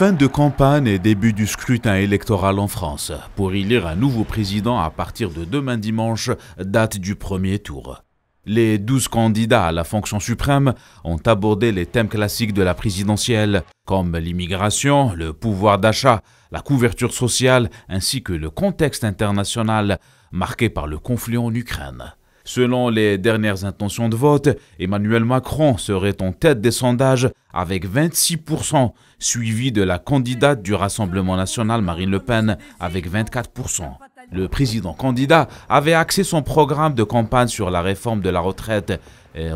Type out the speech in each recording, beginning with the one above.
Fin de campagne et début du scrutin électoral en France pour élire un nouveau président à partir de demain dimanche, date du premier tour. Les 12 candidats à la fonction suprême ont abordé les thèmes classiques de la présidentielle, comme l'immigration, le pouvoir d'achat, la couverture sociale, ainsi que le contexte international marqué par le conflit en Ukraine. Selon les dernières intentions de vote, Emmanuel Macron serait en tête des sondages avec 26%, suivi de la candidate du Rassemblement national Marine Le Pen avec 24% le président candidat avait axé son programme de campagne sur la réforme de la retraite et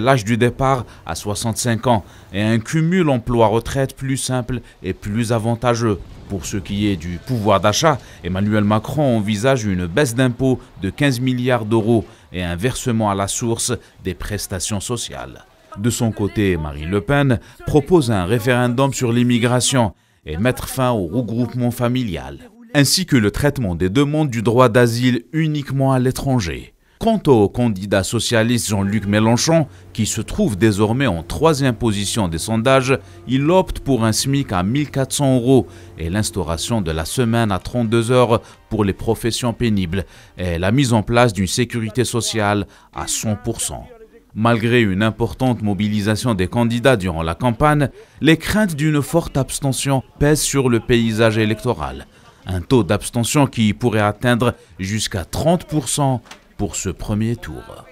l'âge du départ à 65 ans et un cumul emploi-retraite plus simple et plus avantageux. Pour ce qui est du pouvoir d'achat, Emmanuel Macron envisage une baisse d'impôts de 15 milliards d'euros et un versement à la source des prestations sociales. De son côté, Marine Le Pen propose un référendum sur l'immigration et mettre fin au regroupement familial ainsi que le traitement des demandes du droit d'asile uniquement à l'étranger. Quant au candidat socialiste Jean-Luc Mélenchon, qui se trouve désormais en troisième position des sondages, il opte pour un SMIC à 1400 euros et l'instauration de la semaine à 32 heures pour les professions pénibles et la mise en place d'une sécurité sociale à 100%. Malgré une importante mobilisation des candidats durant la campagne, les craintes d'une forte abstention pèsent sur le paysage électoral un taux d'abstention qui pourrait atteindre jusqu'à 30% pour ce premier tour.